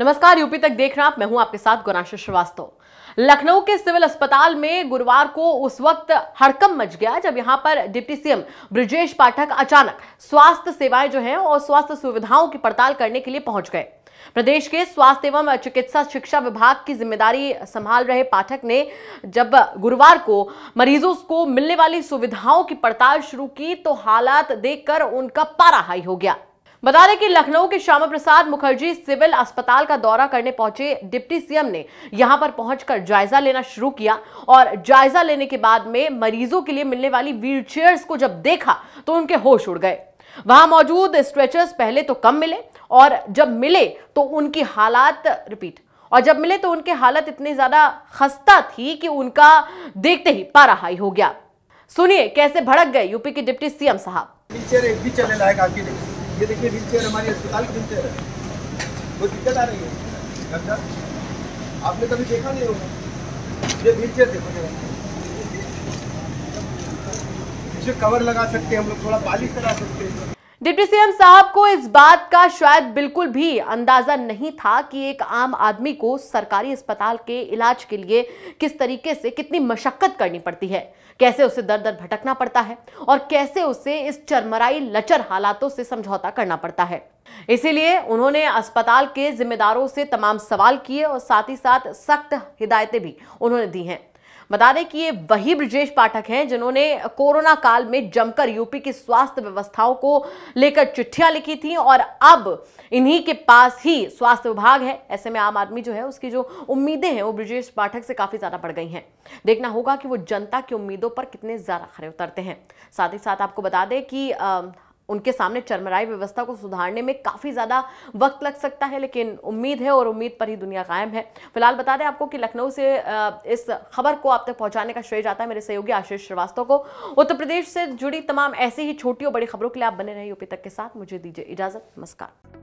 नमस्कार यूपी तक देख रहे हैं आप मैं हूं आपके साथ गुनाश श्रीवास्तव लखनऊ के सिविल अस्पताल में गुरुवार को उस वक्त हड़कम मच गया जब यहां पर डिप्टी सीएम ब्रजेश पाठक अचानक स्वास्थ्य सेवाएं जो हैं और स्वास्थ्य सुविधाओं की पड़ताल करने के लिए पहुंच गए प्रदेश के स्वास्थ्य एवं चिकित्सा शिक्षा विभाग की जिम्मेदारी संभाल रहे पाठक ने जब गुरुवार को मरीजों को मिलने वाली सुविधाओं की पड़ताल शुरू की तो हालात देखकर उनका पारा हाई हो गया बता दें कि लखनऊ के श्यामा प्रसाद मुखर्जी सिविल अस्पताल का दौरा करने पहुंचे डिप्टी सीएम ने यहां पर पहुंचकर जायजा लेना शुरू किया और जायजा लेने के बाद में मरीजों के लिए मिलने वाली व्हील को जब देखा तो उनके होश उड़ गए वहां मौजूद स्ट्रेचर्स पहले तो कम मिले और जब मिले तो उनकी हालात रिपीट और जब मिले तो उनकी हालत इतनी ज्यादा खस्ता थी कि उनका देखते ही पारा हाई हो गया सुनिए कैसे भड़क गए यूपी के डिप्टी सीएम साहब चले लायक आपकी ये देखिए व्हील चेयर हमारे अस्पताल की व्हील चेयर है कोई दिक्कत आ रही है डॉक्टर आपने कभी देखा नहीं होगा ये व्हील चेयर देखो इसे कवर लगा सकते हैं हम लोग थोड़ा पालिश करा सकते हैं डिप्टी सीएम साहब को इस बात का शायद बिल्कुल भी अंदाजा नहीं था कि एक आम आदमी को सरकारी अस्पताल के इलाज के लिए किस तरीके से कितनी मशक्कत करनी पड़ती है कैसे उसे दर दर भटकना पड़ता है और कैसे उसे इस चरमराई लचर हालातों से समझौता करना पड़ता है इसीलिए उन्होंने अस्पताल के जिम्मेदारों से तमाम सवाल किए और साथ ही साथ सख्त हिदायतें भी उन्होंने दी हैं बता दें कि ये वही ब्रजेश पाठक हैं जिन्होंने कोरोना काल में जमकर यूपी की स्वास्थ्य व्यवस्थाओं को लेकर चिट्ठियां लिखी थी और अब इन्हीं के पास ही स्वास्थ्य विभाग है ऐसे में आम आदमी जो है उसकी जो उम्मीदें हैं वो ब्रजेश पाठक से काफी ज्यादा बढ़ गई हैं देखना होगा कि वो जनता की उम्मीदों पर कितने ज्यादा खरे उतरते हैं साथ ही साथ आपको बता दें कि आ, उनके सामने चरमराई व्यवस्था को सुधारने में काफ़ी ज़्यादा वक्त लग सकता है लेकिन उम्मीद है और उम्मीद पर ही दुनिया कायम है फिलहाल बता दें आपको कि लखनऊ से इस खबर को आप तक पहुंचाने का श्रेय जाता है मेरे सहयोगी आशीष श्रीवास्तव को उत्तर प्रदेश से जुड़ी तमाम ऐसी ही छोटी और बड़ी खबरों के लिए आप बने रहिए यूपी तक के साथ मुझे दीजिए इजाज़त नमस्कार